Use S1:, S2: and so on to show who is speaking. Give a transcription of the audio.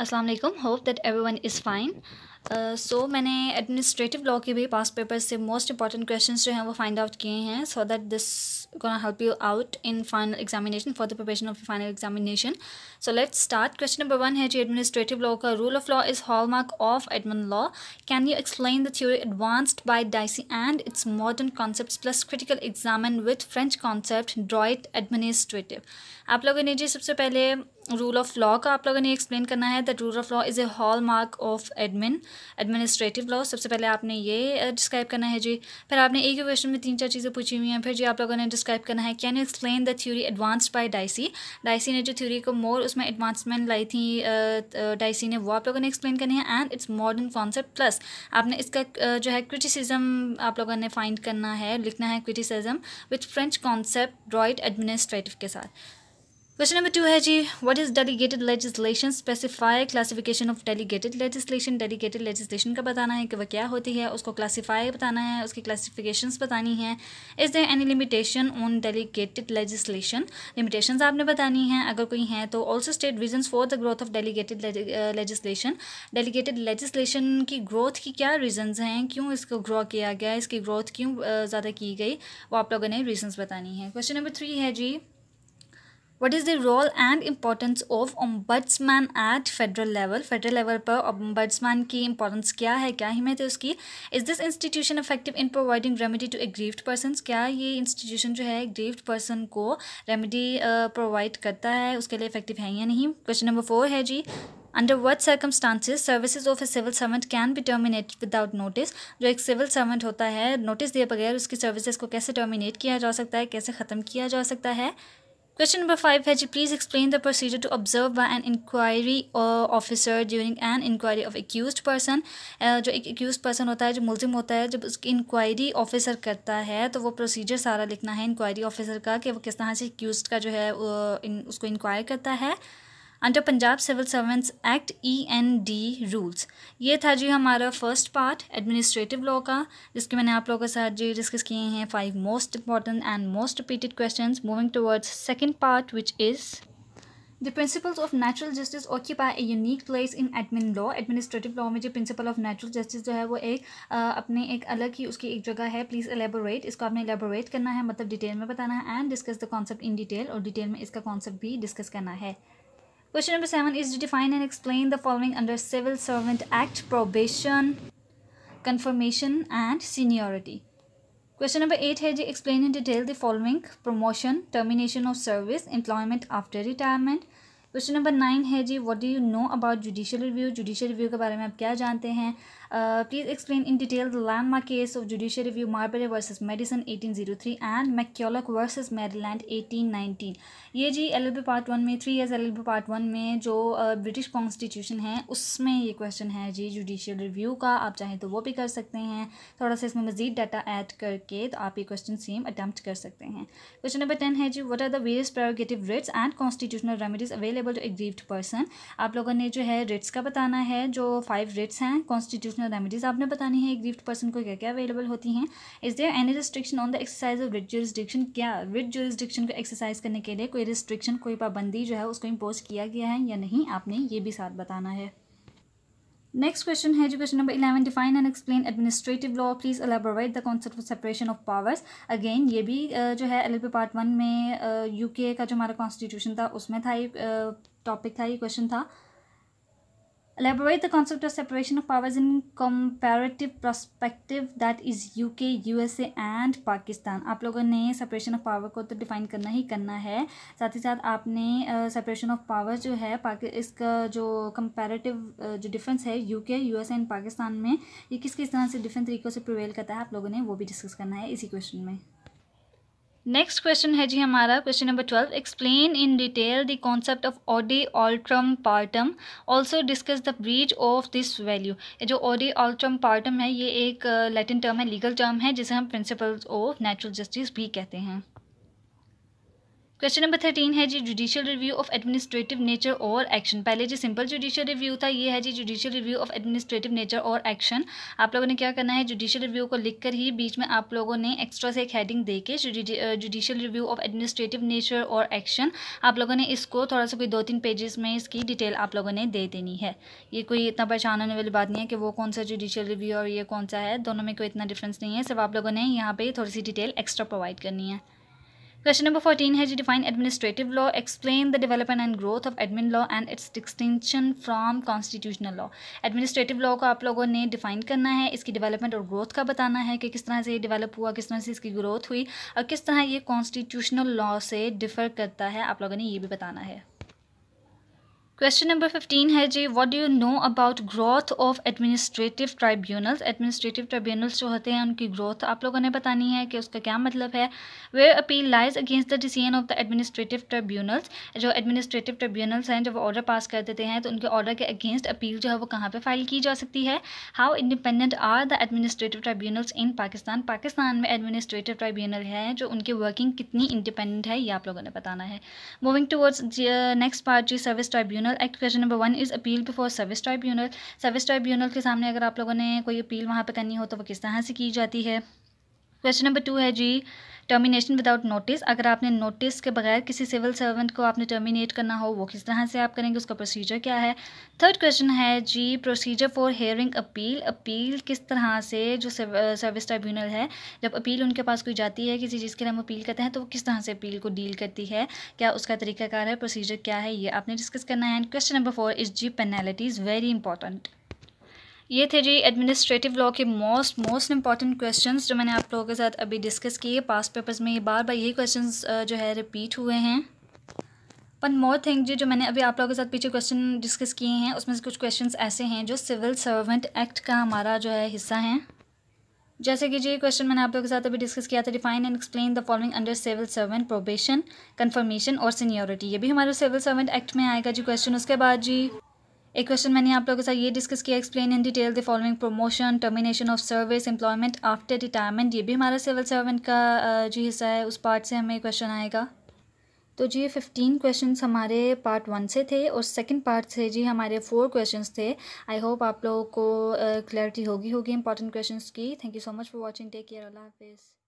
S1: Assalamualaikum. alaikum. Hope that everyone is fine. So uh, so, मैंने administrative law के भी past paper से most important question जो हैं वो फाइंड आउट किए हैं so that this gonna help you out in final examination for the preparation of final examination so let's start question number one है जी एडमिनिस्ट्रेटिव लॉ का rule of law is hallmark of admin law can you explain the theory advanced by Dicey and its modern concept plus critical examine with French concept droit administrative आप लोगों ने जी सबसे पहले rule of law का आप लोगों ने explain करना है that rule of law is a hallmark of admin administrative law सबसे पहले आपने ये डिस्क्राइब करना है जी फिर आपने एक ही क्वेश्चन में तीन चार चीज़ें पूछी हुई हैं फिर जी आप लोगों ने डिस्क्राइब करना है can you explain the theory advanced by Dicey Dicey ने जो थ्योरी को मोर उसमें एडवांसमेंट लाई थी डाइसी ने वो आप लोगों ने एक्सप्लेन करनी है and its modern concept plus आपने इसका जो है क्रिटिसिज्म आप लोगों ने फाइंड करना है लिखना है criticism with French concept droit administrative के साथ क्वेश्चन नंबर टू है जी what is delegated legislation specify classification of delegated legislation delegated legislation का बताना है कि वह क्या होती है उसको क्लासीफाई बताना है उसकी क्लासिफिकेशंस बतानी है is there any limitation on delegated legislation limitation आपने बतानी है अगर कोई हैं तो also state reason for the growth of delegated legislation delegated legislation की ग्रोथ की क्या रीजन्स हैं क्यों इसको ग्रो किया गया इसकी ग्रोथ क्यों ज़्यादा की गई वो आप लोगों ने रीजन्स बतानी है क्वेश्चन नंबर थ्री है जी what is the role and importance of ombudsman at federal level federal level पर ओम्बड्समैन की इम्पोर्टेंस क्या है क्या अहमियत है उसकी is this institution effective in providing remedy to aggrieved person क्या ये इंस्टीट्यूशन जो है ग्रीव्ड पर्सन को रेमेडी प्रोवाइड करता है उसके लिए इफेक्टिव है या नहीं क्वेश्चन नंबर फोर है जी under what circumstances services of a civil servant can be terminate without notice जो एक सिविल सर्वेंट होता है नोटिस दिए बगैर उसकी सर्विसेज को कैसे टर्मिनेट किया जा सकता है कैसे ख़त्म किया जा सकता है क्वेश्चन नंबर फाइव है जी please explain the procedure to observe by an inquiry officer during an inquiry of accuse person जो एक एक्यूज पर्सन होता है जो मुलिम होता है जब उसकी इंक्वायरी ऑफिसर करता है तो वो प्रोसीजर सारा लिखना है इंक्वायरी ऑफिसर का कि वो किस तरह से एक्यूज का जो है उसको इंक्वायर करता है under Punjab civil servants act E and D rules ये था जी हमारा फर्स्ट पार्ट एडमिनिस्ट्रेटिव लॉ का जिसके मैंने आप लोगों के साथ जी डिस्कस किए हैं five most important and most repeated question moving towards second part which is The principles of natural justice occupy a unique place in admin law. Administrative law में जो principle of natural justice जो है वो एक आ, अपने एक अलग ही उसकी एक जगह है प्लीज़ एलेबोरेट इसको आपने एलेबोरेट करना है मतलब डिटेल में बताना है and discuss the concept in detail और डिटेल में इसका कॉन्सेप्ट भी डिस्कस करना है Question number 7 is to define and explain the following under Civil Servant Act probation, confirmation and seniority. Question number 8 here explain in detail the following promotion, termination of service, employment after retirement, question number nine है जी what do you know about judicial review judicial review के बारे में आप क्या जानते हैं please explain in detail the landmark case of judicial review Marbury versus Madison 1803 and McCulloch versus Maryland 1819 ये जी एल पार्ट वन में three years L part one में जो ब्रिटिश uh, कॉन्स्टिट्यूशन है उसमें ये क्वेश्चन है जी जुडिशियल रिव्यू का आप चाहें तो वो भी कर सकते हैं थोड़ा सा इसमें मजीद डाटा ऐड करके तो आप ये क्वेश्चन सेम अटैम्प्ट कर सकते हैं क्वेश्चन नंबर टेन है जी what are the various prerogative writs and constitutional remedies available available to aggrieved person आप लोगों ने जो है रिट्स का बताना है जो फाइव रिट्स हैं कॉन्स्टिट्यूशनल रेमेडीज़ आपने बतानी है एग्रीव्ड पर्सन को क्या क्या अवेलेबल होती हैं is there any restriction on the exercise of writ jurisdiction क्या रिट जोरिस्डिक्शन को एक्सरसाइज करने के लिए कोई रिस्ट्रिक्शन कोई पाबंदी जो है उसको इम्पोज किया गया है या नहीं आपने ये भी साथ बताना है नेक्स्ट क्वेश्चन है जो question number eleven define and explain administrative law please elaborate the concept of separation of powers again ये भी जो है एल पार्ट वन में यूके का जो हमारा कॉन्स्टिट्यूशन था उसमें था ये टॉपिक था ये क्वेश्चन था Elaborate the concept of separation of powers in comparative perspective that is UK, USA and Pakistan. आप लोगों ने separation of power को तो define करना ही करना है साथ ही साथ आपने separation of power जो है इसका जो comparative uh, जो difference है UK, USA and पाकिस्तान में ये किस किस तरह से different तरीक़ों से prevail करता है आप लोगों ने वो भी discuss करना है इसी question में नेक्स्ट क्वेश्चन है जी हमारा question number twelve explain in detail the concept of audi alteram partem also discuss the breach of this value जो ऑडी ऑल्ट्रम पार्टम है ये एक लैटिन uh, टर्म है लीगल टर्म है जिसे हम प्रिंसिपल्स ऑफ नेचुरल जस्टिस भी कहते हैं क्वेश्चन नंबर थर्टीन है जी judicial review of administrative nature और एक्शन पहले जी सिंपल जुडिशियल रिव्यू था ये है जी judicial review of administrative nature और एक्शन आप लोगों ने क्या करना है जुडिशियल रिव्यू को लिखकर ही बीच में आप लोगों ने एक्स्ट्रा से एक हेडिंग दे के judicial review of administrative nature और एक्शन आप लोगों ने इसको थोड़ा सा कोई दो तीन पेजेस में इसकी डिटेल आप लोगों ने दे देनी है ये कोई इतना परेशान होने वाली बात नहीं है कि वो कौन सा जुडिशियल रिव्यू और ये कौन सा है दोनों में कोई इतना डिफरेंस नहीं है सिर्फ आप लोगों ने यहाँ पर थोड़ी सी डिटेल एक्स्ट्रा प्रोवाइड करनी है क्वेश्चन नंबर फोर्टीन है जी define administrative law explain the development and growth of admin law and its distinction from constitutional law administrative law को आप लोगों ने डिफाइन करना है इसकी डेवलपमेंट और ग्रोथ का बताना है कि किस तरह से ये डेवलप हुआ किस तरह से इसकी ग्रोथ हुई और किस तरह ये कॉन्स्टिट्यूशनल लॉ से डिफर करता है आप लोगों ने ये भी बताना है क्वेश्चन नंबर फिफ्टीन है जी what do you know about growth of administrative tribunals administrative tribunals जो होते हैं उनकी ग्रोथ आप लोगों ने बतानी है कि उसका क्या मतलब है where appeal lies against the decision of the administrative tribunals जो एडमिनिस्ट्रेटिव ट्रिब्यूनल्स हैं जब ऑर्डर पास कर देते हैं तो उनके ऑर्डर के अगेंस्ट अपील जो है वो कहाँ पर फाइल की जा सकती है how independent are the administrative tribunals in Pakistan Pakistan में एडमिनिस्ट्रेटिव ट्राइब्यूनल है जो उनकी वर्किंग कितनी इंडिपेंडेंट है ये आप लोगों ने बताना है मूविंग टूवर्ड्स नेक्स्ट पार्ट जी service tribunal tribunal act question number one is appeal before service tribunal service tribunal के सामने अगर आप लोगों ने कोई अपील वहाँ पर करनी हो तो वो किस तरह से की जाती है क्वेश्चन नंबर टू है जी टर्मिनेशन विदाउट नोटिस अगर आपने नोटिस के बगैर किसी सिविल सर्वेंट को आपने टर्मिनेट करना हो वो किस तरह से आप करेंगे उसका प्रोसीजर क्या है थर्ड क्वेश्चन है जी procedure for hearing appeal appeal किस तरह से जो सर्विस ट्राइब्यूनल है जब अपील उनके पास कोई जाती है किसी चीज़ के लिए हम अपील करते हैं तो वो किस तरह से अपील को डील करती है क्या उसका तरीकाकार है प्रोसीजर क्या है ये आपने डिस्कस करना है and question number four is जी इज़ वेरी इंपॉर्टेंट ये थे जी एडमिनिस्ट्रेटिव लॉ के मोस्ट मोस्ट इंपॉर्टेंट क्वेश्चंस जो मैंने आप लोगों के साथ अभी डिस्कस किए पास्ट पेपर्स में ये बार बार यही क्वेश्चंस जो है रिपीट हुए हैं वन मोर थिंग जी जो मैंने अभी आप लोगों के साथ पीछे क्वेश्चन डिस्कस किए हैं उसमें से कुछ क्वेश्चन ऐसे हैं जो सिविल सर्वेंट एक्ट का हमारा जो है हिस्सा हैं जैसे कि जी क्वेश्चन मैंने आप लोगों के साथ अभी डिस्कस किया था define and explain the following under civil servant probation confirmation और सीनियोरिटी ये भी हमारे सिविल सर्वेंट एक्ट में आएगा जी क्वेश्चन उसके बाद जी एक क्वेश्चन मैंने आप लोगों के साथ ये डिस्कस किया explain in detail the following promotion termination of service employment after retirement ये भी हमारा सिविल सर्वेंट का जो हिस्सा है उस पार्ट से हमें क्वेश्चन आएगा तो जी फिफ्टीन क्वेश्चन हमारे पार्ट वन से थे और सेकंड पार्ट से जी हमारे फोर क्वेश्चन थे आई होप आप लोगों को क्लैरिटी होगी होगी इंपॉर्टेंट क्वेश्चन की thank you so much for watching take care अल्लाह हाफिज़